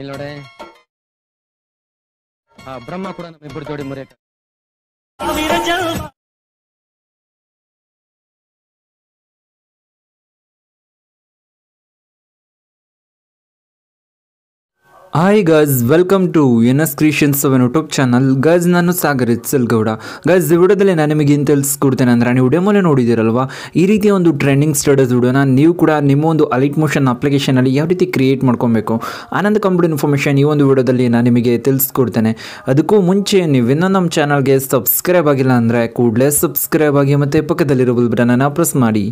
ಇಲ್ಲಿ ನೋಡಿ ಆ ಬ್ರಹ್ಮ ಕೂಡ ನಮ್ಮಿಬ್ಬರು ಜೋಡಿ ಮುರಿಯಕ್ಕೆ hi girls welcome to Yunus creations seven YouTube channel guys ನಾನು ಸಾಗರ್ ಇತ್ಸಲ್ಗೌಡ ಗೌಡ ಈ ವಿಡಿಯೋದಲ್ಲಿ ನಾನು ನಿಮಗೆ ಏನು ತಿಳಿಸ್ಕೊಡ್ತೇನೆ ಅಂದರೆ ನೀವು ಡೆಮೋಲೆ ನೋಡಿದ್ದೀರಲ್ವಾ ಈ ರೀತಿಯ ಒಂದು ಟ್ರೆಂಡಿಂಗ್ ಸ್ಟಡಸ್ ವಿಡಿಯೋನ ನೀವು ಕೂಡ ನಿಮ್ಮ ಒಂದು ಅಲೈಟ್ ಮೋಷನ್ ಅಪ್ಲಿಕೇಶನಲ್ಲಿ ಯಾವ ರೀತಿ ಕ್ರಿಯೇಟ್ ಮಾಡ್ಕೊಬೇಕು ಆನಂದ ಕಂಪ್ಯೂಟರ್ ಇನ್ಫಾರ್ಮೇಷನ್ ಈ ಒಂದು ವಿಡಿಯೋದಲ್ಲಿ ನಾನು ನಿಮಗೆ ತಿಳಿಸ್ಕೊಡ್ತೇನೆ ಅದಕ್ಕೂ ಮುಂಚೆ ನೀವು ಇನ್ನೂ ನಮ್ಮ ಚಾನಲ್ಗೆ ಸಬ್ಸ್ಕ್ರೈಬ್ ಆಗಿಲ್ಲ ಅಂದರೆ ಕೂಡಲೇ ಸಬ್ಸ್ಕ್ರೈಬ್ ಆಗಿ ಮತ್ತು ಪಕ್ಕದಲ್ಲಿರೋ ನಾನು ಪ್ರೆಸ್ ಮಾಡಿ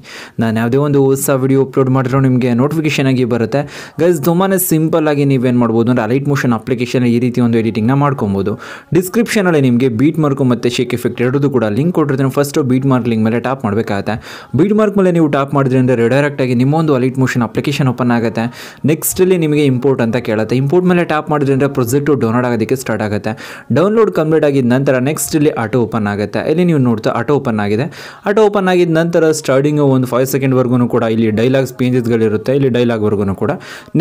ನಾನು ಯಾವುದೇ ಒಂದು ಹೊಸ ವಿಡಿಯೋ ಅಪ್ಲೋಡ್ ಮಾಡಿದ್ರೂ ನಿಮಗೆ ನೋಟಿಫಿಕೇಶನ್ ಆಗಿ ಬರುತ್ತೆ ಗೈಸ್ ತುಂಬಾ ಸಿಂಪಲ್ ಆಗಿ ನೀವೇನು ಮಾಡ್ಬೋದು ಅಂದರೆ ಅಲೈಟ್ ಮೋಷನ್ ಅಪ್ಲಿಕೇಶನ್ ಈ ರೀತಿ ಒಂದು ಎಡಿಟಿಂಗ್ನ ಮಾಡ್ಕೊಬೋದು ಡಿಸ್ಕ್ರಿಪ್ಷನಲ್ಲಿ ನಿಮಗೆ ಬೀಟ್ ಮಾರ್ಕ್ ಮತ್ತು ಶೇಕ್ ಎಫೆಕ್ಟ್ ಎರಡೂ ಕೂಡ ಲಿಂಕ್ ಕೊಟ್ಟಿರ್ತೀನಿ ಫಸ್ಟು ಬೀಟ್ ಮಾರ್ಕ್ ಲಿಂಕ್ ಮೇಲೆ ಟ್ಯಾಪ್ ಮಾಡಬೇಕಾಗುತ್ತೆ ಬೀಟ್ ಮಾರ್ಕ್ ಮೇಲೆ ನೀವು ಟ್ಯಾಪ್ ಆಗಿ ನಿಮ್ಮ ನಿಮ್ಮೊಂದು ಅಲೈಟ್ ಮೋಷನ್ ಅಪ್ಲಿಕೇಶನ್ ಓಪನ್ ಆಗುತ್ತೆ ನೆಕ್ಸ್ಟ್ ನೆಕ್ಸ್ಟಲ್ಲಿ ನಿಮಗೆ ಇಂಪೋರ್ಟ್ ಅಂತ ಕೇಳುತ್ತೆ ಇಂಪೋರ್ಟ್ ಮೇಲೆ ಟ್ಯಾಪ್ ಮಾಡಿದ್ರಿಂದ ಪ್ರೊಜೆಕ್ಟು ಡೌನ್ಲೋಡ್ ಆಗೋದಕ್ಕೆ ಸ್ಟಾರ್ಟ್ ಆಗುತ್ತೆ ಡೌನ್ಲೋಡ್ ಕಂಪ್ಲೀಟ್ ಆಗಿದ ನಂತರ ನೆಕ್ಸ್ಟ್ ಇಲ್ಲಿ ಆಟೋ ಓಪನ್ ಆಗುತ್ತೆ ಇಲ್ಲಿ ನೀವು ನೋಡ್ತಾ ಆಟೋ ಓಪನ್ ಆಗಿದೆ ಆಟೋ ಓಪನ್ ಆಗಿದ ನಂತರ ಸ್ಟಾರ್ಟಿಂಗ್ ಒಂದು ಫೈವ್ ವರ್ಗೂ ಕೂಡ ಇಲ್ಲಿ ಡೈಲಾಗ್ಸ್ ಪೇಂಜಸ್ಗಳಿರುತ್ತೆ ಇಲ್ಲಿ ಡೈಲಾಗ್ವರೆಗೂ ಕೂಡ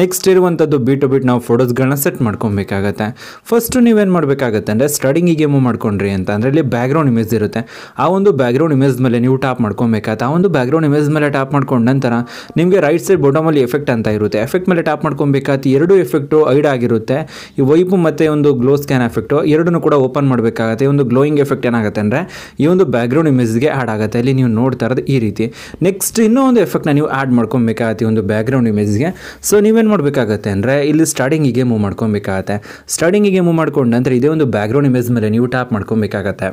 ನೆಕ್ಸ್ಟ್ ಇರುವಂಥದ್ದು ಬಿಟ್ಟು ಬಿಟ್ಟು ನಾವು ಫೋಟೋಸ್ ಲಿಮಿಟ್ಗಳನ್ನ ಸೆಟ್ ಮಾಡ್ಕೊಬೇಕಾಗತ್ತೆ ಫಸ್ಟು ನೀವೇನು ಮಾಡಬೇಕಾಗತ್ತೆ ಅಂದರೆ ಸ್ಟಡಿಂಗ್ ಗೇಮು ಮಾಡ್ಕೊಂಡ್ರಿ ಅಂತ ಅಂದರೆ ಇಲ್ಲಿ ಬ್ಯಾಕ್ಗ್ರೌಂಡ್ ಇಮೇಜ್ ಇರುತ್ತೆ ಆ ಒಂದು ಬ್ಯಾಕ್ಗ್ರೌಂಡ್ ಇಮೇಜ್ ಮೇಲೆ ನೀವು ಟಾಪ್ ಮಾಡ್ಕೊಬೇಕಾಗತ್ತೆ ಆ ಒಂದು ಬ್ಯಾಕ್ಗ್ರೌಂಡ್ ಇಮೇಜ್ ಮೇಲೆ ಟಾಪ್ ಮಾಡ್ಕೊಂಡ ನಂತರ ನಿಮಗೆ ರೈಟ್ ಸೈಡ್ ಬೋಟಮಲ್ಲಿ ಎಫೆಕ್ಟ್ ಅಂತ ಇರುತ್ತೆ ಎಫೆಕ್ಟ್ ಮೇಲೆ ಟಾಪ್ ಮಾಡ್ಕೊಬೇಕಾಗತ್ತೆ ಎರಡು ಎಫೆಕ್ಟು ಐಡ್ ಆಗಿರುತ್ತೆ ಈ ವೈಪು ಮತ್ತು ಒಂದು ಗ್ಲೋ ಸ್ಕ್ಯಾನ್ ಎಫೆಕ್ಟು ಎರಡನ್ನೂ ಕೂಡ ಓಪನ್ ಮಾಡಬೇಕಾಗುತ್ತೆ ಒಂದು ಗ್ಲೋಯಿಂಗ್ ಎಫೆಕ್ಟ್ ಏನಾಗುತ್ತೆ ಅಂದರೆ ಈ ಒಂದು ಬ್ಯಾಕ್ಗ್ರೌಂಡ್ ಇಮೇಜ್ಗೆ ಆ್ಯಡ್ ಆಗುತ್ತೆ ಇಲ್ಲಿ ನೀವು ನೋಡ್ತಾ ಇರೋದು ಈ ರೀತಿ ನೆಕ್ಸ್ಟ್ ಇನ್ನೂ ಒಂದು ಎಫೆಕ್ಟ್ನ ನೀವು ಆ್ಯಡ್ ಮಾಡ್ಕೊಬೇಕಾಗತ್ತೆ ಒಂದು ಬ್ಯಾಕ್ಗ್ರೌಂಡ್ ಇಮೇಜ್ಗೆ ಸೊ ನೀವೇನು ಮಾಡಬೇಕಾಗತ್ತೆ ಅಂದರೆ ಇಲ್ಲಿ ಸ್ಟಾರ್ಟಿಂಗಿಗೆ ಮೂವ್ ಮಾಡ್ಕೊಬೇಕಾಗತ್ತೆ ಸ್ಟಾರ್ಟಿಂಗಿಗೆ ಮೂವ್ ಮಾಡ್ಕೊಂಡು ನಂತರ ಇದೇ ಒಂದು ಬ್ಯಾಕ್ಗ್ರೌಂಡ್ ಇಮೇಜ್ ಮೇಲೆ ನೀವು ಟ್ಯಾಪ್ ಮಾಡ್ಕೊಬೇಕಾಗತ್ತೆ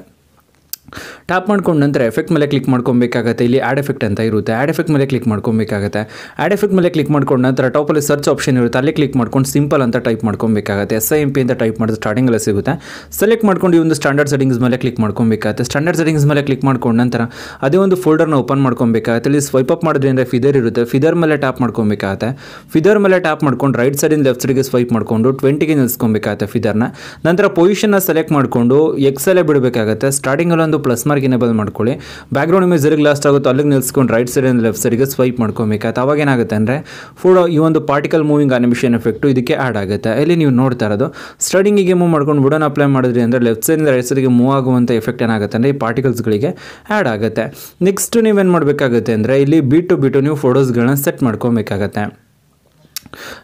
ಟ್ಯಾಪ್ ಮಾಡ್ಕೊಂಡು ನಂತರ ಎಫೆಕ್ಟ್ ಮೇಲೆ ಕ್ಲಿಕ್ ಮಾಡ್ಕೊಬೇಕಾಗುತ್ತೆ ಇಲ್ಲಿ ಆ್ಯಡ್ ಎಫೆಕ್ಟ್ ಅಂತ ಇರುತ್ತೆ ಆ್ಯಡ್ ಎಫೆಕ್ಟ್ ಮೇಲೆ ಕ್ಲಿಕ್ ಮಾಡ್ಕೊಬೇಕಾಗುತ್ತೆ ಆ್ಯಡ್ ಎಫೆಕ್ಟ್ ಮೇಲೆ ಕ್ಲಿಕ್ ಮಾಡ್ಕೊಂಡು ನಂತರ ಟಾಪಲ್ಲಿ ಸರ್ಚ್ ಆಪ್ಷನ್ ಇರುತ್ತೆ ಅಲ್ಲಿ ಕ್ಲಿಕ್ ಮಾಡ್ಕೊಂಡು ಸಿಂಪಲ್ ಅಂತ ಟೈಪ್ ಮಾಡ್ಕೊಬೇಕಾಗುತ್ತೆ ಎಸ್ ಐ ಎಂ ಪಿ ಅಂತ ಟೈಪ್ ಮಾಡಿದ್ರೆ ಸ್ಟಾರ್ಟಿಂಗಲ್ಲೇ ಸಿಗುತ್ತೆ ಸೆಲೆಕ್ಟ್ ಮಾಡ್ಕೊಂಡು ಈ ಒಂದು ಸ್ಟ್ಯಾಂಡರ್ಡ್ ಸೆಟಿಂಗ್ಸ್ ಮೇಲೆ ಕ್ಲಿಕ್ ಮಾಡ್ಕೊಬೇಕಾಗುತ್ತೆ ಸ್ಟ್ಯಾಂಡರ್ಡ್ ಸೆಟಿಂಗ್ಸ್ ಮೇಲೆ ಕ್ಲಿಕ್ ಮಾಡ್ಕೊಂಡು ನಂತರ ಅದೇ ಒಂದು ಫೋಲ್ಡರ್ನ ಓಪನ್ ಮಾಡ್ಕೊಬೇಕಾಗುತ್ತೆ ಇಲ್ಲಿ ಸ್ವೈಪ್ ಅಪ್ ಅಂದರೆ ಫಿದರ್ ಇರುತ್ತೆ ಫಿದರ್ ಮೇಲೆ ಟ್ಯಾಪ್ ಮಾಡ್ಕೊಬೇಕಾಗುತ್ತೆ ಫಿದರ್ ಮೇಲೆ ಟ್ಯಾಪ್ ಮಾಡ್ಕೊಂಡು ರೈಟ್ ಸೈಡಿಂದ ಲೆಫ್ಟ್ ಸೈಡ್ಗೆ ಸ್ವೈಪ್ ಮಾಡ್ಕೊಂಡು ಟ್ವೆಂಟಿಗೆ ನಿಲ್ಸ್ಕೊಬೇಕಾಗುತ್ತೆ ಫಿದರ್ನ ನಂತರ ಪೊಸಿಷನ್ನ ಸೆಲೆಕ್ಟ್ ಮಾಡಿಕೊಂಡು ಎಕ್ಸಲ್ಲೇ ಬಿಡಬೇಕಾಗುತ್ತೆ ಒಂದು ಪ್ಲಸ್ ಮಾರ್ಕ್ ಎನೇಬಲ್ ಮಾಡ್ಕೊಳ್ಳಿ ಬ್ಯಾಕ್ಗ್ರೌಂಡ್ ಇಮೇಜ್ ಜರಿಗೆ ಲಾಸ್ಟ್ ಆಗುತ್ತೆ ಅಲ್ಲಿಗೆ ನಿಲ್ಸ್ಕೊಂಡು ರೈಟ್ ಸೈಡ್ ಲೆಫ್ಟ್ ಸೈಡ್ಗೆ ಸ್ವೈಪ್ ಮಾಡ್ಕೊಬೇಕಾಯ್ತು ಅವಾಗ ಏನಾಗುತ್ತೆ ಅಂದರೆ ಫೋಟೋ ಈ ಒಂದು ಪಾರ್ಟಿಕಲ್ ಮೂವಿಂಗ್ ಅನಿಮಿಷನ್ ಎಫೆಕ್ಟು ಇದಕ್ಕೆ ಆ್ಯಡ್ ಆಗುತ್ತೆ ಇಲ್ಲಿ ನೀವು ನೋಡ್ತಾ ಇರೋದು ಸ್ಟಡಿಂಗಿಗೆ ಮೂವ್ ಮಾಡ್ಕೊಂಡು ವುಡನ್ ಅಪ್ಲೈ ಮಾಡಿದ್ರಿ ಅಂದರೆ ಲೆಫ್ಟ್ ಸೈಡಿಂದ ರೈಟ್ ಸೈಡ್ಗೆ ಮೂವ್ ಆಗುವಂಥ ಎಫೆಕ್ಟ್ ಏನಾಗುತ್ತೆ ಅಂದರೆ ಈ ಪಾರ್ಟಿಕಲ್ಸ್ಗಳಿಗೆ ಆ್ಯಡ್ ಆಗುತ್ತೆ ನೆಕ್ಸ್ಟ್ ನೀವೇನು ಮಾಡಬೇಕಾಗುತ್ತೆ ಅಂದರೆ ಇಲ್ಲಿ ಬಿಟ್ಟು ಬಿಟ್ಟು ನೀವು ಫೋಟೋಸ್ಗಳನ್ನ ಸೆಟ್ ಮಾಡ್ಕೊಬೇಕಾಗತ್ತೆ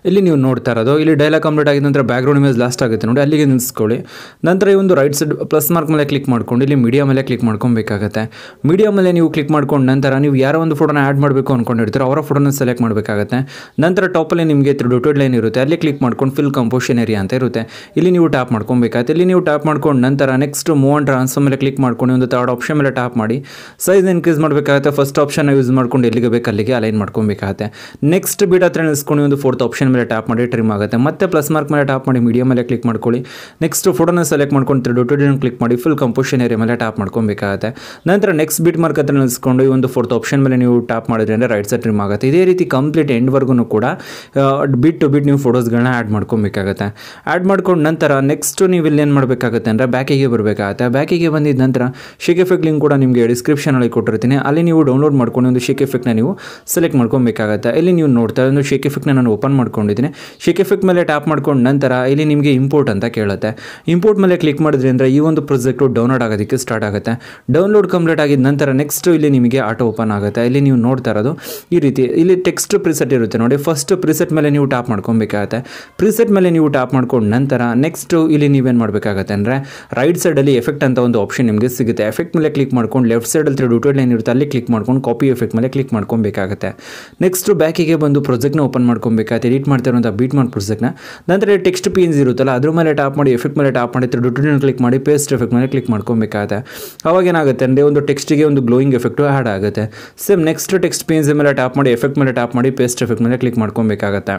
ಇಲ್ಲಿ ನೀವು ನೋಡ್ತಾ ಇರೋದು ಇಲ್ಲಿ ಡೈಲಾಗ್ ಕಂಪ್ಲೀಟ್ ಆಗಿದ ನಂತರ ಬ್ಯಾಕ್ಗ್ರೌಂಡ್ ಇಮೇಜ್ ಲಾಸ್ಟ್ ಆಗುತ್ತೆ ನೋಡಿ ಅಲ್ಲಿಗೆ ನಿಲ್ಲಿಸ್ಕೊಳ್ಳಿ ನಂತರ ಈ ಒಂದು ರೈಟ್ ಸೈಡ್ ಪ್ಲಸ್ ಮಾರ್ಕ್ ಮೇಲೆ ಕ್ಲಿಕ್ ಮಾಡ್ಕೊಂಡು ಇಲ್ಲಿ ಮೀಡಿಯಾ ಮೇಲೆ ಕ್ಲಿಕ್ ಮಾಡ್ಕೊಬೇಕಾಗತ್ತೆ ಮೀಡಿಯಾ ಮೇಲೆ ನೀವು ಕ್ಲಿಕ್ ಮಾಡ್ಕೊಂಡು ನಂತರ ನೀವು ಯಾರೋ ಒಂದು ಫೋಟೋನ ಆ್ಯಡ್ ಮಾಡಬೇಕು ಅಂದ್ಕೊಂಡಿರ್ತೀರೋ ಅವರ ಫೋಟೋನ ಸೆಲೆಕ್ಟ್ ಮಾಡಬೇಕಾಗುತ್ತೆ ನಂತರ ಟಾಪಲ್ಲಿ ನಿಮಗೆ ಡೊಟೆಡ್ ಲೈನ್ ಇರುತ್ತೆ ಅಲ್ಲಿ ಕ್ಲಿಕ್ ಮಾಡ್ಕೊಂಡು ಫಿಲ್ ಕಂಪೋಷನ್ ಏರಿಯಾ ಅಂತ ಇರುತ್ತೆ ಇಲ್ಲಿ ನೀವು ಟ್ಯಾಪ್ ಮಾಡ್ಕೊಬೇಕಾಗುತ್ತೆ ಇಲ್ಲಿ ನೀವು ಟ್ಯಾಪ್ ಮಾಡ್ಕೊಂಡು ನಂತರ ನೆಕ್ಸ್ಟ್ ಮೂವ್ ಟ್ರಾನ್ಸ್ಫರ್ ಮೇಲೆ ಕ್ಲಿಕ್ ಮಾಡ್ಕೊಂಡು ಒಂದು ಥರ್ಡ್ ಆಪ್ಷನ್ ಮೇಲೆ ಟ್ಯಾಪ್ ಮಾಡಿ ಸೈಜ್ ಇನ್ಕ್ರೀಸ್ ಮಾಡಬೇಕಾಗುತ್ತೆ ಫಸ್ಟ್ ಆಪ್ಷನ್ ಯೂಸ್ ಮಾಡ್ಕೊಂಡು ಎಲ್ಲಿಗೆ ಬೇಕು ಅಲ್ಲಿಗೆ ಅಲೈನ್ ಮಾಡ್ಕೊಬೇಕಾಗತ್ತೆ ನೆಕ್ಸ್ಟ್ ಬಿಟ್ ಹತ್ರ ನಿಲ್ಸ್ಕೊಂಡು ಒಂದು ಫೋಟೋ ಕೊಡ್ತಾ ಆಪ್ಷನ್ ಮೇಲೆ ಟ್ಯಾಪ್ ಮಾಡಿ ಟ್ರಿಮ್ ಆಗುತ್ತೆ ಮತ್ತೆ ಪ್ಲಸ್ ಮಾರ್ಕ್ ಮೇಲೆ ಟ್ಯಾಪ್ ಮಾಡಿ ಮೀಡಿಯಾ ಮೇಲೆ ಕ್ಲಿಕ್ ಮಾಡ್ಕೊಳ್ಳಿ ನೆಕ್ಸ್ಟ್ ಫೋಟೋನ ಸೆಲೆಕ್ಟ್ ಮಾಡ್ಕೊಂಡು ತ್ರೀ ಕ್ಲಿಕ್ ಮಾಡಿ ಫುಲ್ ಕಂಪೋಷನ್ ಏರಿಯಾ ಮೇಲೆ ಟ್ಯಾಪ್ ಮಾಡ್ಕೊಬೇಕಾಗುತ್ತೆ ನಂತರ ನೆಕ್ಸ್ಟ್ ಬಿಟ್ ಮಾರ್ಕ್ ಹತ್ರ ನಿಲ್ಸ್ಕೊಂಡು ಈ ಒಂದು ಫೋರ್ತ್ ಆಪ್ಷನ್ ಮೇಲೆ ನೀವು ಟ್ಯಾಪ್ ಮಾಡಿದ್ರೆ ಅಂದರೆ ರೈಟ್ ಸೈಡ್ ಟ್ರಿಮ್ ಆಗುತ್ತೆ ಇದೇ ರೀತಿ ಕಂಪ್ಲೀಟ್ ಎಂಡ್ವರ್ಗೂ ಕೂಡ ಬಿಟ್ ಟು ಬಿಟ್ ನೀವು ಫೋಟೋಸ್ಗಳನ್ನ ಆ್ಯಡ್ ಮಾಡ್ಕೊಬೇಕಾಗುತ್ತೆ ಆ್ಯಡ್ ಮಾಡ್ಕೊಂಡು ನಂತರ ನೆಕ್ಸ್ಟ್ ನೀವು ಇಲ್ಲಿ ಏನು ಮಾಡಬೇಕಾಗುತ್ತೆ ಅಂದರೆ ಬ್ಯಾಕಿಗೆ ಬರಬೇಕಾಗುತ್ತೆ ಬ್ಯಾಕಿಗೆ ಬಂದಿದ್ದ ನಂತರ ಶೇಕ್ ಎಫೆಕ್ಟ್ ಲಿಂಕ್ ಕೂಡ ನಿಮಗೆ ಡಿಸ್ಕ್ರಿಪ್ಷನ್ ಅಲ್ಲಿ ಕೊಟ್ಟಿರ್ತೀನಿ ಅಲ್ಲಿ ನೀವು ಡೌನ್ಲೋಡ್ ಮಾಡ್ಕೊಂಡು ಒಂದು ಶೇಕ್ ಎಫೆಕ್ಟ್ನ ನೀವು ಸೆಲೆಕ್ಟ್ ಮಾಡ್ಕೊಬೇಕಾಗುತ್ತೆ ಇಲ್ಲಿ ನೀವು ನೋಡ್ತಾ ಒಂದು ಶೇಕ್ ಎಫೆಕ್ಟ್ನ ನಾನು ಓಪನ್ ಮಾಡ್ಕೊಂಡಿದ್ದೀನಿ ಶೇಕ್ ಎಫೆಕ್ಟ್ ಮೇಲೆ ಟ್ಯಾಪ್ ಮಾಡ್ಕೊಂಡು ನಂತರ ಇಲ್ಲಿ ನಿಮಗೆ ಇಂಪೋರ್ಟ್ ಅಂತ ಕೇಳುತ್ತೆ ಇಂಪೋರ್ಟ್ ಮೇಲೆ ಕ್ಲಿಕ್ ಮಾಡಿದ್ರೆ ಅಂದರೆ ಈ ಒಂದು ಪ್ರೊಜೆಕ್ಟು ಡೌನ್ಲೋಡ್ ಆಗೋದಕ್ಕೆ ಸ್ಟಾರ್ಟ್ ಆಗುತ್ತೆ ಡೌನ್ಲೋಡ್ ಕಂಪ್ಲೀಟ್ ಆಗಿದ ನಂತರ ನೆಕ್ಸ್ಟ್ ಇಲ್ಲಿ ನಿಮಗೆ ಆಟೋ ಓಪನ್ ಆಗುತ್ತೆ ಇಲ್ಲಿ ನೀವು ನೋಡ್ತಾ ಇರೋದು ಈ ರೀತಿ ಇಲ್ಲಿ ಟೆಕ್ಸ್ಟ್ ಪ್ರಿಸೆಟ್ ಇರುತ್ತೆ ನೋಡಿ ಫಸ್ಟ್ ಪ್ರಿಸೆಟ್ ಮೇಲೆ ನೀವು ಟ್ಯಾಪ್ ಮಾಡ್ಕೊಬೇಕಾಗತ್ತೆ ಪ್ರಿಸೆಟ್ ಮೇಲೆ ನೀವು ಟ್ಯಾಪ್ ಮಾಡ್ಕೊಂಡು ನಂತರ ನೆಕ್ಸ್ಟ್ ಇಲ್ಲಿ ನೀವೇನು ಮಾಡಬೇಕಾಗತ್ತೆ ಅಂದರೆ ರೈಟ್ ಸೈಡಲ್ಲಿ ಎಫೆಕ್ಟ್ ಅಂತ ಒಂದು ಆಪ್ಷನ್ ನಿಮಗೆ ಸಿಗುತ್ತೆ ಎಫೆಕ್ಟ್ ಮೇಲೆ ಕ್ಲಿಕ್ ಮಾಡ್ಕೊಂಡು ಲೆಫ್ಟ್ ಸೈಡಲ್ಲಿ ತಿರು ಡೂಟೆಡ್ ಲೈನ್ ಇರುತ್ತೆ ಅಲ್ಲಿ ಕ್ಲಿಕ್ ಮಾಡ್ಕೊಂಡು ಕಾಪಿ ಎಫೆಕ್ಟ್ ಮೇಲೆ ಕ್ಲಿಕ್ ಮಾಡ್ಕೊಬೇಕಾಗುತ್ತೆ ನೆಕ್ಸ್ಟ್ ಬ್ಯಾಕಿಗೆ ಬಂದು ಪ್ರೊಜೆಕ್ಟ್ನ ಓಪನ್ ಮಾಡ್ಕೊಬೇಕಾಗುತ್ತೆ ಬೇಕಾಗುತ್ತೆ ಎಡಿಟ್ ಮಾಡ್ತಿರೋಂಥ ಬೀಟ್ ಮಾಡಿಬಿಡ್ಸಕ್ಕೆ ನಂತರ ಟೆಕ್ಸ್ಟ್ ಪೀನ್ಸ್ ಇರುತ್ತಲ್ಲ ಅದ್ರ ಮೇಲೆ ಟಾಪ್ ಮಾಡಿ ಎಫೆಕ್ಟ್ ಮೇಲೆ ಟಾಪ್ ಮಾಡಿ ದುಡ್ಡು ಕ್ಲಿಕ್ ಮಾಡಿ ಪೇಸ್ಟ್ ಎಫೆಕ್ಟ್ ಮೇಲೆ ಕ್ಲಿಕ್ ಮಾಡ್ಕೊಬೇಕಾಗುತ್ತೆ ಅವಾಗ ಏನಾಗುತ್ತೆ ಅಂದರೆ ಒಂದು ಟೆಕ್ಸ್ಟಿಗೆ ಒಂದು ಗ್ಲೋಯಿಂಗ್ ಎಫೆಕ್ಟು ಆ್ಯಡ್ ಆಗುತ್ತೆ ಸೇಮ್ ನೆಕ್ಸ್ಟ್ ಟೆಕ್ಸ್ಟ್ ಪೀನ್ಸ್ ಮೇಲೆ ಟ್ಯಾಪ್ ಮಾಡಿ ಎಫೆಕ್ಟ್ ಮೇಲೆ ಟಾಪ್ ಮಾಡಿ ಪೇಸ್ಟ್ ಎಫೆಕ್ಟ್ ಮೇಲೆ ಕ್ಲಿಕ್ ಮಾಡ್ಕೊಬೇಕಾಗತ್ತೆ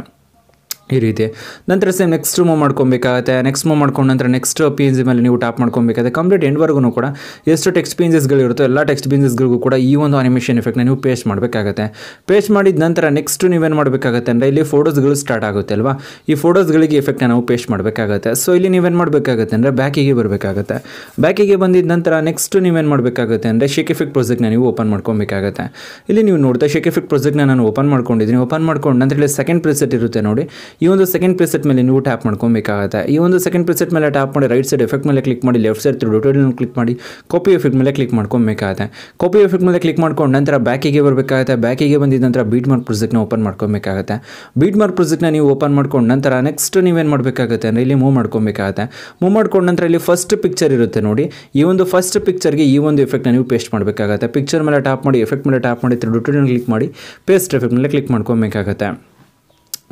ಈ ರೀತಿ ನಂತರ ಸೇಮ್ ನೆಕ್ಸ್ಟ್ ಮೂವ್ ಮಾಡ್ಕೊಬೇಕಾಗುತ್ತೆ ನೆಕ್ಸ್ಟ್ ಮೂವ್ ಮಾಡ್ಕೊಂಡು ನಂತರ ನೆಕ್ಸ್ಟ್ ಪಿ ಎನ್ ಜಿ ಮೇಲೆ ನೀವು ಟ್ಯಾಪ್ ಮಾಡ್ಕೊಬೇಕಾಗುತ್ತೆ ಕಂಪ್ಲೀಟ್ ಎಂಡ್ವರೆಗೂ ಕೂಡ ಎಷ್ಟು ಟೆಕ್ಸ್ಟ್ ಇರುತ್ತೋ ಎಲ್ಲ ಟೆಕ್ಸ್ಟ್ ಪೀನ್ಸಸ್ಗಳಿಗೂ ಕೂಡ ಈ ಒಂದು ಅನಿಮೇಷನ್ ಎಫೆಕ್ಟ್ನ ನೀವು ಪೇಸ್ಟ್ ಮಾಡಬೇಕಾಗುತ್ತೆ ಪೇಸ್ಟ್ ಮಾಡಿದ ನಂತರ ನೆಕ್ಸ್ಟ್ ನೀವೇನು ಮಾಡಬೇಕಾಗುತ್ತೆ ಅಂದರೆ ಇಲ್ಲಿ ಫೋಟೋಸ್ಗಳು ಸ್ಟಾರ್ಟ್ ಆಗುತ್ತೆ ಅಲ್ವಾ ಈ ಫೋಟೋಸ್ಗಳಿಗೆ ಎಫೆಕ್ಟ್ನ ನಾವು ಪೇಸ್ಟ್ ಮಾಡಬೇಕಾಗುತ್ತೆ ಸೊ ಇಲ್ಲಿ ನೀವೇನು ಮಾಡಬೇಕಾಗುತ್ತೆ ಅಂದರೆ ಬ್ಯಾಕಿಗೆ ಬರಬೇಕಾಗುತ್ತೆ ಬ್ಯಾಕಿಗೆ ಬಂದಿದ್ದ ನಂತರ ನೆಕ್ಸ್ಟ್ ನೀವೇನು ಮಾಡಬೇಕಾಗುತ್ತೆ ಅಂದರೆ ಶೇಕ್ ಎಫೆಕ್ಟ್ ಪ್ರಾಜೆಕ್ಟ್ನ ನೀವು ಓಪನ್ ಮಾಡ್ಕೊಬೇಕಾಗುತ್ತೆ ಇಲ್ಲಿ ನೀವು ನೋಡ್ತಾ ಶೇಕ್ ಪ್ರೊಜೆಕ್ಟ್ನ ನಾನು ಓಪನ್ ಮಾಡ್ಕೊಂಡಿದ್ದೀನಿ ಓಪನ್ ಮಾಡ್ಕೊಂಡು ನಂತರ ಇಲ್ಲಿ ಸೆಕೆಂಡ್ ಪ್ಲೇಸೆಟ್ ಇರುತ್ತೆ ನೋಡಿ ಈ ಒಂದು ಸೆಕೆಂಡ್ ಪ್ರಿಸೆಟ್ ಮೇಲೆ ನೀವು ಟ್ಯಾಪ್ ಮಾಡ್ಕೊಬೇಕಾಗುತ್ತೆ ಈ ಒಂದು ಸೆಕೆಂಡ್ ಪ್ರಿಸೆಟ್ ಮೇಲೆ ಟ್ಯಾಪ್ ಮಾಡಿ ರೈಟ್ ಸೈಡ್ ಎಫೆಕ್ಟ್ ಮೇಲೆ ಕ್ಲಿಕ್ ಮಾಡಿ ಲೆಫ್ಟ್ ಸೈಡ್ ರೊಟೇಟಲ್ ಕ್ಲಿಕ್ ಮಾಡಿ ಕಾಪಿ ಎಫೆಕ್ಟ್ ಮೇಲೆ ಕ್ಲಿಕ್ ಮಾಡ್ಕೊಬೇಕಾಗುತ್ತೆ ಕಾಪಿ ಎಫೆಕ್ಟ್ ಮೇಲೆ ಕ್ಲಿಕ್ ಮಾಡ್ಕೊಂಡು ನಂತರ ಬ್ಯಾಕಿಗೆ ಬರಬೇಕಾಗುತ್ತೆ ಬ್ಯಾಕಿಗೆ ಬಂದಿದ ನಂತರ ಬೀಟ್ ಮಾರ್ಕ್ ಪ್ರೊಜೆಕ್ಟ್ನ ಓಪನ್ ಮಾಡ್ಕೊಬೇಕಾಗುತ್ತೆ ಬೀಟ್ ಮಾರ್ಕ್ ಪ್ರಾಜೆಕ್ಟ್ನ ನೀವು ಓಪನ್ ಮಾಡ್ಕೊಂಡು ನಂತರ ನೆಕ್ಸ್ಟ್ ನೀವೇನು ಮಾಡಬೇಕಾಗುತ್ತೆ ಅಂದರೆ ಇಲ್ಲಿ ಮೂವ್ ಮಾಡ್ಕೊಬೇಕಾಗುತ್ತೆ ಮೂವ್ ಮಾಡ್ಕೊಂಡು ನಂತರ ಇಲ್ಲಿ ಫಸ್ಟ್ ಪಿಕ್ಚರ್ ಇರುತ್ತೆ ನೋಡಿ ಈ ಒಂದು ಫಸ್ಟ್ ಪಿಕ್ಚರ್ಗೆ ಈ ಒಂದು ಎಫೆಕ್ಟ್ನ ನೀವು ಪೇಸ್ಟ್ ಮಾಡಬೇಕಾಗುತ್ತೆ ಪಿಕ್ಚರ್ ಮೇಲೆ ಟ್ಯಾಪ್ ಮಾಡಿ ಎಫೆಕ್ಟ್ ಮೇಲೆ ಟ್ಯಾಪ್ ಮಾಡಿ ರೊಟೇಟಲ್ ಕ್ಲಿಕ್ ಮಾಡಿ ಪೇಸ್ಟ್ ಎಫೆಕ್ಟ್ ಮೇಲೆ ಕ್ಲಿಕ್ ಮಾಡ್ಕೊಬೇಕಾಗುತ್ತೆ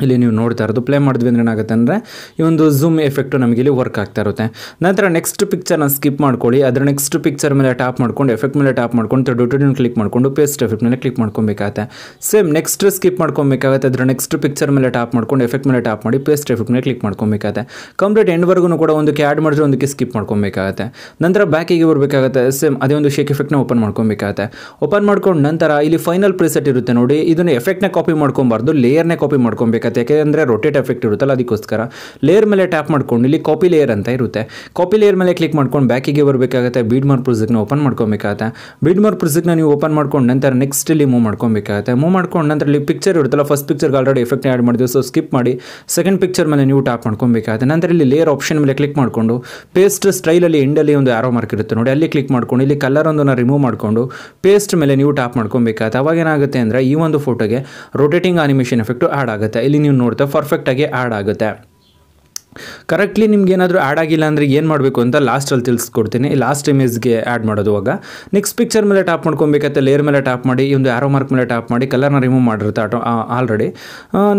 ಇಲ್ಲಿ ನೀವು ನೋಡ್ತಾ ಇರೋದು ಪ್ಲೇ ಮಾಡಿದ್ವಿ ಅಂದ್ರೆ ಏನಾಗುತ್ತೆ ಅಂದರೆ ಈ ಒಂದು ಝೂಮ್ ಎಫೆಕ್ಟು ಇಲ್ಲಿ ವರ್ಕ್ ಆಗ್ತಾ ಇರುತ್ತೆ ನಂತರ ನೆಕ್ಸ್ಟ್ ಪಿಕ್ಚರ್ನ ಸ್ಕಿಪ್ ಮಾಡ್ಕೊಳ್ಳಿ ಅದರ ನೆಕ್ಸ್ಟ್ ಪಿಕ್ಚರ್ ಮೇಲೆ ಟ್ಯಾಪ್ ಮಾಡ್ಕೊಂಡು ಎಫೆಕ್ಟ್ ಮೇಲೆ ಟ್ಯಾಪ್ ಮಾಡ್ಕೊಂಡು ಥರ್ಡ್ ಕ್ಲಿಕ್ ಮಾಡ್ಕೊಂಡು ಪೇಸ್ಟ್ ಎಫೆಕ್ಟ್ ಮೇಲೆ ಕ್ಲಿಕ್ ಮಾಡ್ಕೊಬೇಕಾಗುತ್ತೆ ಸೇಮ್ ನೆಕ್ಸ್ಟ್ ಸ್ಕಿಪ್ ಮಾಡ್ಕೊಬೇಕಾಗುತ್ತೆ ಅದರ ನೆಕ್ಸ್ಟ್ ಪಿಕ್ಚರ್ ಮೇಲೆ ಟ್ಯಾಪ್ ಮಾಡ್ಕೊಂಡು ಎಫೆಕ್ಟ್ ಮೇಲೆ ಟ್ಯಾಪ್ ಮಾಡಿ ಪೇಸ್ಟ್ ಎಫೆಕ್ಟ್ ಮೇಲೆ ಕ್ಲಿಕ್ ಮಾಡ್ಕೊಬೇಕಾಗುತ್ತೆ ಕಂಪ್ಲೀಟ್ ಎಂಡ್ವರೆಗೂ ಕೂಡ ಒಂದು ಕ್ಯಾಡ್ ಮಾಡಿದ್ರೆ ಒಂದಕ್ಕೆ ಸ್ಕಿಪ್ ಮಾಡ್ಕೊಬೇಕಾಗುತ್ತೆ ನಂತರ ಬ್ಯಾಕಿಗೆ ಬರಬೇಕಾಗುತ್ತೆ ಸೇಮ್ ಅದೇ ಒಂದು ಶೇಕ್ ಎಫೆಕ್ಟ್ನ ಓಪನ್ ಮಾಡ್ಕೊಬೇಕಾಗುತ್ತೆ ಓಪನ್ ಮಾಡ್ಕೊಂಡು ನಂತರ ಇಲ್ಲಿ ಫೈನಲ್ ಪ್ರಿಸೆಟ್ ಇರುತ್ತೆ ನೋಡಿ ಇದನ್ನು ಎಫೆಕ್ಟ್ನ ಕಾಪಿ ಮಾಡ್ಕೊಬಾರ್ದು ಲೇಯರ್ನೇ ಕಾಪಿ ಮಾಡ್ಕೊಬೇಕು ಮಾಡಬೇಕಾಗತ್ತೆ ಯಾಕೆಂದರೆ ಅಂದರೆ ರೊಟೇಟ್ ಎಫೆಕ್ಟ್ ಇರುತ್ತಲ್ಲ ಅದಕ್ಕೋಸ್ಕರ ಲೇಯರ್ ಮೇಲೆ ಟ್ಯಾಪ್ ಮಾಡ್ಕೊಂಡು ಇಲ್ಲಿ ಕಾಪಿ ಲೇಯರ್ ಅಂತ ಇರುತ್ತೆ ಕಾಪಿ ಲೇಯರ್ ಮೇಲೆ ಕ್ಲಿಕ್ ಮಾಡ್ಕೊಂಡು ಬ್ಯಾಕಿಗೆ ಬರಬೇಕಾಗುತ್ತೆ ಬೀಡ್ ಮಾರ್ ಪ್ರೊಜೆಕ್ಟ್ನ ಓಪನ್ ಮಾಡ್ಕೊಬೇಕಾಗುತ್ತೆ ಬೀಡ್ ಮಾರ್ ಪ್ರೊಜೆಕ್ಟ್ನ ನೀವು ಓಪನ್ ಮಾಡ್ಕೊಂಡು ನಂತರ ನೆಕ್ಸ್ಟ್ ಇಲ್ಲಿ ಮೂವ್ ಮಾಡ್ಕೊಬೇಕಾಗುತ್ತೆ ಮೂವ್ ಮಾಡ್ಕೊಂಡು ನಂತರ ಇಲ್ಲಿ ಪಿಕ್ಚರ್ ಇರುತ್ತಲ್ಲ ಫಸ್ಟ್ ಪಿಕ್ಚರ್ಗೆ ಆಲ್ರೆಡಿ ಎಫೆಕ್ಟ್ ಆ್ಯಡ್ ಮಾಡಿದ್ವಿ ಸೊ ಸ್ಕಿಪ್ ಮಾಡಿ ಸೆಕೆಂಡ್ ಪಿಕ್ಚರ್ ಮೇಲೆ ನೀವು ಟ್ಯಾಪ್ ಮಾಡ್ಕೊಬೇಕಾಗುತ್ತೆ ನಂತರ ಇಲ್ಲಿ ಲೇಯರ್ ಆಪ್ಷನ್ ಮೇಲೆ ಕ್ಲಿಕ್ ಮಾಡ್ಕೊಂಡು ಪೇಸ್ಟ್ ಸ್ಟೈಲಲ್ಲಿ ಎಂಡಲ್ಲಿ ಒಂದು ಆರೋ ಮಾರ್ಕ್ ಇರುತ್ತೆ ನೋಡಿ ಅಲ್ಲಿ ಕ್ಲಿಕ್ ಮಾಡ್ಕೊಂಡು ಇಲ್ಲಿ ಕಲರ್ ಒಂದನ್ನು ರಿಮೂವ್ ಮಾಡ್ಕೊಂಡು ಪೇಸ್ಟ್ ಮೇಲೆ ನೀವು ಟ್ಯಾಪ್ ಮಾಡ್ಕೊಬೇಕಾಗುತ್ತೆ ಅವಾಗ ಏನಾಗುತ್ತೆ ಅಂದರೆ ಈ ಒಂದು ಫೋಟೋಗೆ ರೊಟೇಟಿಂಗ್ ಆನಿಮೇಷನ್ ಎಫೆಕ್ಟ್ ಆ್ಯಡ್ ಆಗುತ್ತೆ ನೀವು ನೋಡ್ತಾ ಪರ್ಫೆಕ್ಟಾಗಿ ಆ್ಯಡ್ ಆಗುತ್ತೆ ಕರೆಕ್ಟ್ಲಿ ನಿಮ್ಗೆ ಏನಾದರೂ ಆ್ಯಡ್ ಆಗಿಲ್ಲ ಅಂದರೆ ಏನು ಮಾಡಬೇಕು ಅಂತ ಲಾಸ್ಟಲ್ಲಿ ತಿಳಿಸ್ಕೊಡ್ತೀನಿ ಲಾಸ್ಟ್ ಇಮೇಜ್ಗೆ ಆ್ಯಡ್ ಮಾಡೋದುವಾಗ ನೆಕ್ಸ್ಟ್ ಪಿಕ್ಚರ್ ಮೇಲೆ ಟ್ಯಾಪ್ ಮಾಡ್ಕೊಬೇಕಾಯ್ತು ಲೇಯರ್ ಮೇಲೆ ಟ್ಯಾಪ್ ಮಾಡಿ ಈ ಒಂದು ಆರೋ ಮಾರ್ಕ್ ಮೇಲೆ ಟ್ಯಾಪ್ ಮಾಡಿ ಕಲರ್ನ ರಿಮೂವ್ ಮಾಡಿರುತ್ತೆ ಆಟೋ ಆಲ್ರೆಡಿ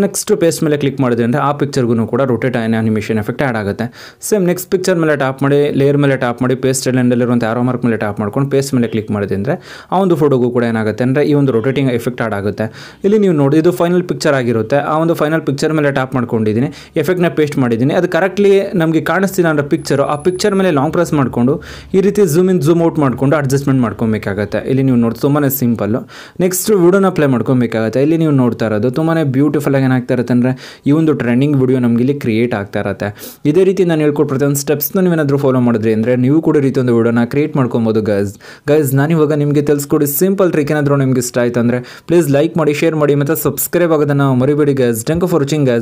ನೆಕ್ಸ್ಟ್ ಪೇಸ್ಟ್ ಮೇಲೆ ಕ್ಲಿಕ್ ಮಾಡಿದ್ರೆ ಅಂದರೆ ಆ ಪಿಕ್ಚರ್ಗೂ ಕೂಡ rotate an animation effect add ಆಗುತ್ತೆ ಸೇಮ್ ನೆಕ್ಸ್ಟ್ ಪಿಕ್ಚರ್ ಮೇಲೆ ಟ್ಯಾಪ್ ಮಾಡಿ ಲೇಯರ್ ಮೇಲೆ ಟ್ಯಾಪ್ ಮಾಡಿ ಪೇಸ್ಟ್ ಎಂಡಲ್ಲಿರುವಂಥ ಆರೋ ಮಾರ್ಕ್ ಮೇಲೆ ಟ್ಯಾಪ್ ಮಾಡ್ಕೊಂಡು ಪೇಸ್ಟ್ ಮೇಲೆ ಕ್ಲಿಕ್ ಮಾಡಿದೆ ಅಂದರೆ ಆ ಒಂದು ಫೋಟೋಗೂ ಕೂಡ ಏನಾಗುತ್ತೆ ಅಂದರೆ ಈ ಒಂದು ರೊಟೇಟಿಂಗ್ ಎಫೆಕ್ಟ್ ಆ್ಯಡ್ ಆಗುತ್ತೆ ಇಲ್ಲಿ ನೀವು ನೋಡಿ ಇದು ಫೈನಲ್ ಪಿಕ್ಚರ್ ಆಗಿರುತ್ತೆ ಆ ಒಂದು ಫೈನಲ್ ಪಿಕ್ಚರ್ ಮೇಲೆ ಟ್ಯಾಪ್ ಮಾಡ್ಕೊಂಡಿದ್ದೀನಿ ಎಫೆಕ್ಟ್ನ ಪೇಸ್ಟ್ ಮಾಡಿದ್ದೀನಿ ಅದು ಕರೆಕ್ಟ್ಲಿ ನಮಗೆ ಕಾಣಿಸ್ತಿಲ್ಲ ಅಂದರೆ ಪಿಕ್ಚರು ಆ ಪಿಕ್ಚರ್ ಮೇಲೆ ಲಾಂಗ್ ಪ್ರೆಸ್ ಮಾಡಿಕೊಂಡು ಈ ರೀತಿ ಝೂಮ್ ಇನ್ ಝೂಮ್ ಔಟ್ ಮಾಡಿಕೊಂಡು ಅಡ್ಜಸ್ಟ್ಮೆಂಟ್ ಮಾಡ್ಕೊಬೇಕಾಗತ್ತೆ ಇಲ್ಲಿ ನೀವು ನೋಡಿ ತುಂಬಾ ಸಿಂಪಲ್ಲು ನೆಕ್ಸ್ಟ್ ವಿಡಿಯೋನ ಅಪ್ಲೈ ಮಾಡ್ಕೊಬೇಕಾಗತ್ತೆ ಇಲ್ಲಿ ನೀವು ನೋಡ್ತಾ ಇರೋದು ತುಂಬಾ ಬ್ಯೂಟಿಫುಲ್ ಆಗಿ ಏನಾಗ್ತಾ ಇರುತ್ತೆ ಅಂದರೆ ಈ ಒಂದು ಟ್ರೆಂಡಿಂಗ್ ವಿಡಿಯೋ ನಮಗೆ ಇಲ್ಲಿ ಕ್ರಿಯೇಟ್ ಆಗ್ತಾ ಇರುತ್ತೆ ಇದೇ ರೀತಿ ನಾನು ಪ್ರತಿಯೊಂದು ಸ್ಟೆಪ್ಸ್ನ ನೀವೇನಾದರೂ ಫಾಲೋ ಮಾಡಿದ್ರಿ ಅಂದರೆ ನೀವು ಕೂಡ ರೀತಿ ಒಂದು ವಿಡಿಯೋನ ಕ್ರಿಯೇಟ್ ಮಾಡ್ಕೊಬೋದು ಗೈಸ್ ಗೈಸ್ ಇವಾಗ ನಿಮಗೆ ತಿಳಿಸ್ಕೊಡಿ ಸಿಂಪಲ್ ಟ್ರಿಕ್ ಏನಾದರೂ ನಿಮಗೆ ಇಷ್ಟ ಆಯ್ತು ಅಂದರೆ ಪ್ಲೀಸ್ ಲೈಕ್ ಮಾಡಿ ಶೇರ್ ಮಾಡಿ ಮತ್ತು ಸಬ್ಸ್ಕ್ರೈಬ್ ಆಗೋದನ್ನು ಮರಿಬೇಡಿ guys thank for watching guys